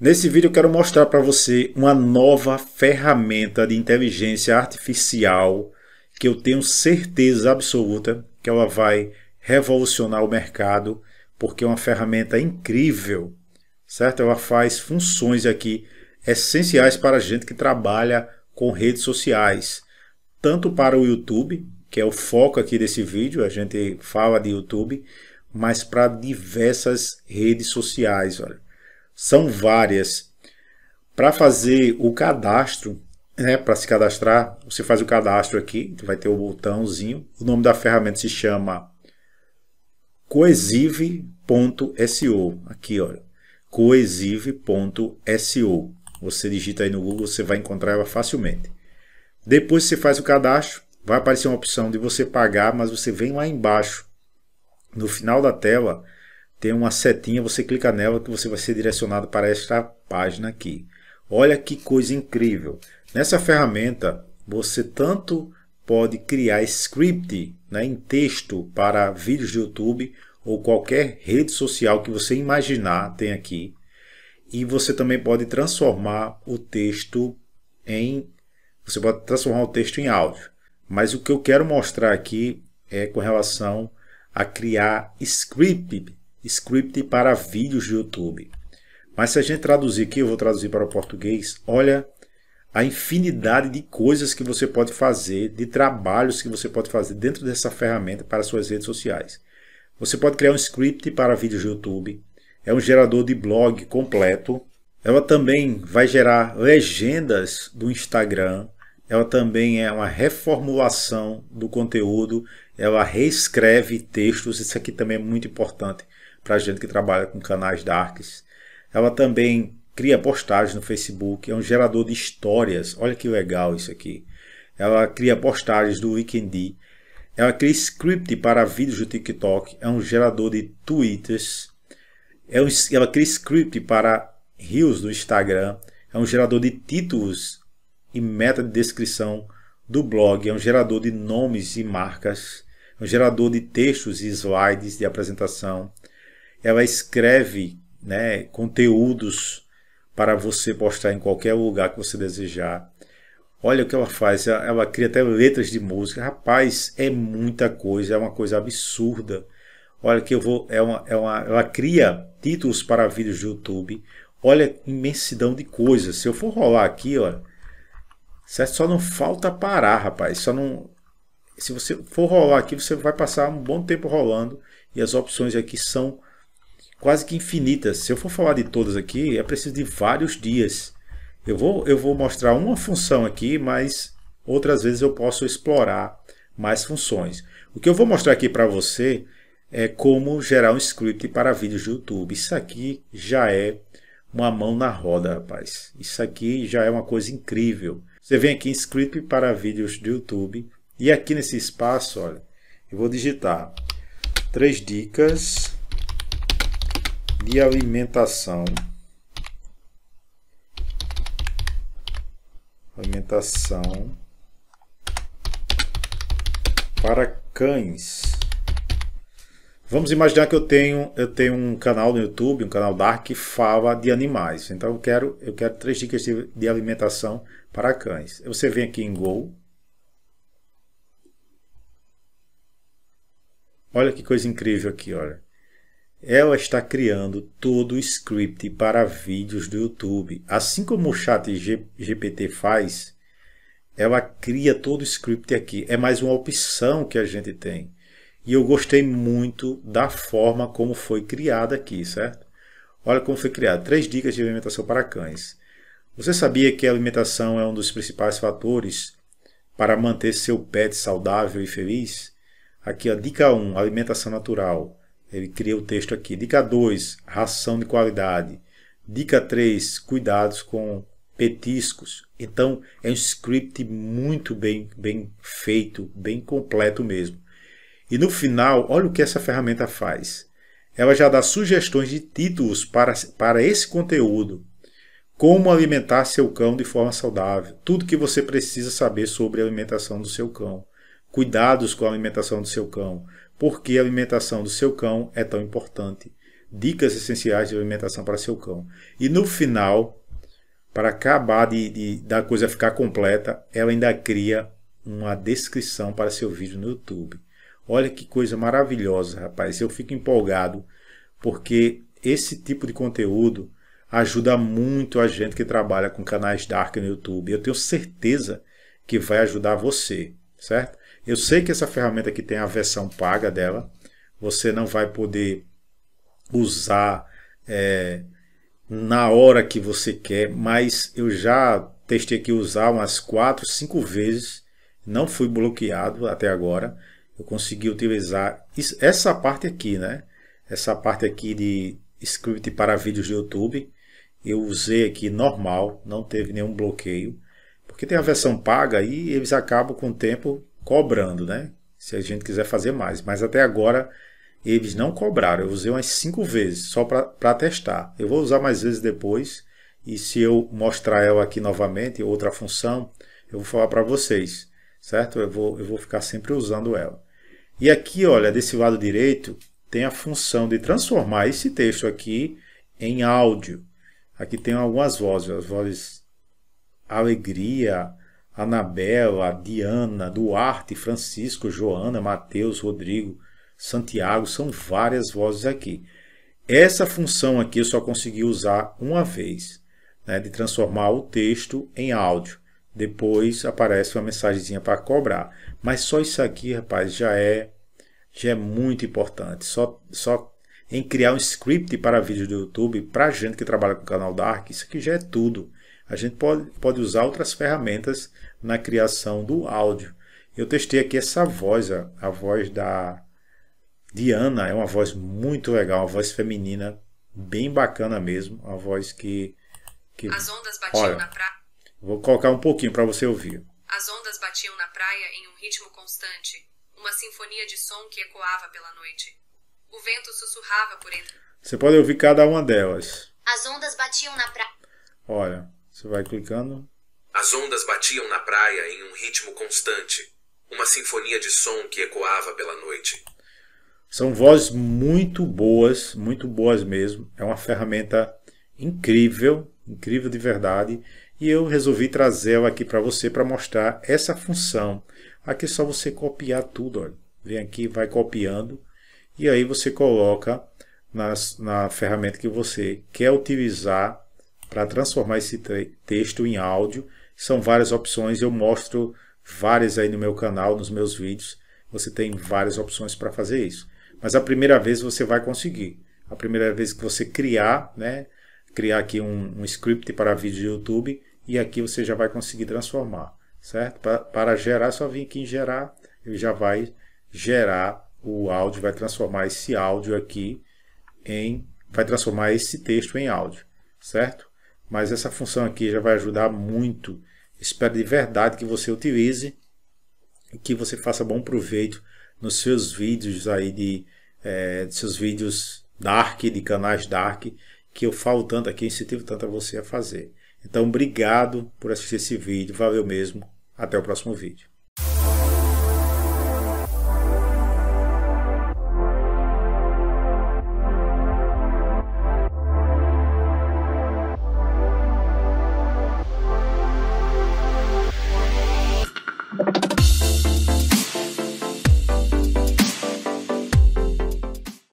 Nesse vídeo eu quero mostrar para você uma nova ferramenta de inteligência artificial que eu tenho certeza absoluta que ela vai revolucionar o mercado, porque é uma ferramenta incrível, certo? Ela faz funções aqui essenciais para a gente que trabalha com redes sociais, tanto para o YouTube, que é o foco aqui desse vídeo, a gente fala de YouTube, mas para diversas redes sociais, olha são várias. Para fazer o cadastro, né, para se cadastrar, você faz o cadastro aqui, então vai ter o botãozinho. O nome da ferramenta se chama coesive.so. Aqui, olha, coesive.so. Você digita aí no Google, você vai encontrar ela facilmente. Depois você faz o cadastro, vai aparecer uma opção de você pagar, mas você vem lá embaixo, no final da tela, tem uma setinha, você clica nela que você vai ser direcionado para esta página aqui. Olha que coisa incrível! Nessa ferramenta, você tanto pode criar script né, em texto para vídeos do YouTube ou qualquer rede social que você imaginar, tem aqui. E você também pode transformar o texto em... Você pode transformar o texto em áudio. Mas o que eu quero mostrar aqui é com relação a criar script script para vídeos do YouTube. Mas se a gente traduzir aqui, eu vou traduzir para o português, olha a infinidade de coisas que você pode fazer, de trabalhos que você pode fazer dentro dessa ferramenta para suas redes sociais. Você pode criar um script para vídeos do YouTube, é um gerador de blog completo, ela também vai gerar legendas do Instagram, ela também é uma reformulação do conteúdo, ela reescreve textos, isso aqui também é muito importante para gente que trabalha com canais darks. Ela também cria postagens no Facebook, é um gerador de histórias. Olha que legal isso aqui. Ela cria postagens do Weekend. Ela cria script para vídeos do TikTok, é um gerador de tweets. É ela cria script para reels do Instagram, é um gerador de títulos e meta de descrição do blog, é um gerador de nomes e marcas, é um gerador de textos e slides de apresentação, ela escreve né, conteúdos para você postar em qualquer lugar que você desejar. Olha o que ela faz, ela, ela cria até letras de música. Rapaz, é muita coisa, é uma coisa absurda. Olha que eu vou, é uma, é uma, ela cria títulos para vídeos do YouTube. Olha imensidão de coisas. Se eu for rolar aqui, ó, certo? Só não falta parar, rapaz. Só não, se você for rolar aqui, você vai passar um bom tempo rolando e as opções aqui são quase que infinitas. Se eu for falar de todas aqui, é preciso de vários dias. Eu vou, eu vou mostrar uma função aqui, mas outras vezes eu posso explorar mais funções. O que eu vou mostrar aqui para você é como gerar um script para vídeos do YouTube. Isso aqui já é uma mão na roda, rapaz. Isso aqui já é uma coisa incrível. Você vem aqui em script para vídeos do YouTube e aqui nesse espaço, olha, eu vou digitar três dicas de alimentação. Alimentação para cães. Vamos imaginar que eu tenho, eu tenho um canal no YouTube, um canal Dark que fala de animais. Então eu quero, eu quero três dicas de, de alimentação para cães. Você vem aqui em Go. Olha que coisa incrível aqui, olha. Ela está criando todo o script para vídeos do YouTube. Assim como o chat GPT faz, ela cria todo o script aqui. É mais uma opção que a gente tem. E eu gostei muito da forma como foi criada aqui, certo? Olha como foi criado. Três dicas de alimentação para cães. Você sabia que a alimentação é um dos principais fatores para manter seu pet saudável e feliz? Aqui, a dica 1, alimentação natural. Ele cria o texto aqui. Dica 2, ração de qualidade. Dica 3, cuidados com petiscos. Então, é um script muito bem, bem feito, bem completo mesmo. E no final, olha o que essa ferramenta faz. Ela já dá sugestões de títulos para, para esse conteúdo. Como alimentar seu cão de forma saudável. Tudo que você precisa saber sobre a alimentação do seu cão. Cuidados com a alimentação do seu cão por que a alimentação do seu cão é tão importante. Dicas essenciais de alimentação para seu cão. E no final, para acabar de, de da coisa ficar completa, ela ainda cria uma descrição para seu vídeo no YouTube. Olha que coisa maravilhosa, rapaz. Eu fico empolgado porque esse tipo de conteúdo ajuda muito a gente que trabalha com canais dark no YouTube. Eu tenho certeza que vai ajudar você, certo? Eu sei que essa ferramenta aqui tem a versão paga dela. Você não vai poder usar é, na hora que você quer, mas eu já testei aqui usar umas 4, 5 vezes. Não fui bloqueado até agora. Eu consegui utilizar essa parte aqui, né? Essa parte aqui de script para vídeos do YouTube. Eu usei aqui normal, não teve nenhum bloqueio. Porque tem a versão paga e eles acabam com o tempo cobrando, né? Se a gente quiser fazer mais. Mas até agora eles não cobraram. Eu usei umas cinco vezes só para testar. Eu vou usar mais vezes depois. E se eu mostrar ela aqui novamente, outra função, eu vou falar para vocês, certo? Eu vou, eu vou ficar sempre usando ela. E aqui, olha, desse lado direito, tem a função de transformar esse texto aqui em áudio. Aqui tem algumas vozes, as vozes alegria, Anabela, Diana, Duarte, Francisco, Joana, Mateus, Rodrigo, Santiago, são várias vozes aqui. Essa função aqui eu só consegui usar uma vez, né, de transformar o texto em áudio. Depois aparece uma mensagenzinha para cobrar. Mas só isso aqui, rapaz, já é já é muito importante. Só, só em criar um script para vídeo do YouTube, para gente que trabalha com o canal Dark, isso aqui já é tudo. A gente pode, pode usar outras ferramentas na criação do áudio. Eu testei aqui essa voz, a, a voz da Diana, é uma voz muito legal, uma voz feminina, bem bacana mesmo, uma voz que... que As ondas batiam olha, na praia. Vou colocar um pouquinho para você ouvir. As ondas batiam na praia em um ritmo constante, uma sinfonia de som que ecoava pela noite. O vento sussurrava por entre... Você pode ouvir cada uma delas. As ondas batiam na praia. Olha. Você vai clicando. As ondas batiam na praia em um ritmo constante, uma sinfonia de som que ecoava pela noite. São vozes muito boas, muito boas mesmo. É uma ferramenta incrível, incrível de verdade. E eu resolvi trazê-la aqui para você para mostrar essa função. Aqui é só você copiar tudo. Olha. Vem aqui, vai copiando. E aí você coloca nas, na ferramenta que você quer utilizar para transformar esse texto em áudio. São várias opções, eu mostro várias aí no meu canal, nos meus vídeos. Você tem várias opções para fazer isso. Mas a primeira vez você vai conseguir. A primeira vez que você criar, né? Criar aqui um, um script para vídeo de YouTube e aqui você já vai conseguir transformar, certo? Para, para gerar, só vir aqui em gerar, ele já vai gerar o áudio, vai transformar esse áudio aqui em, vai transformar esse texto em áudio, certo? Mas essa função aqui já vai ajudar muito. Espero de verdade que você utilize e que você faça bom proveito nos seus vídeos aí de, é, de seus vídeos dark, de canais dark, que eu falo tanto aqui, incentivo tanto a você a fazer. Então, obrigado por assistir esse vídeo. Valeu mesmo. Até o próximo vídeo.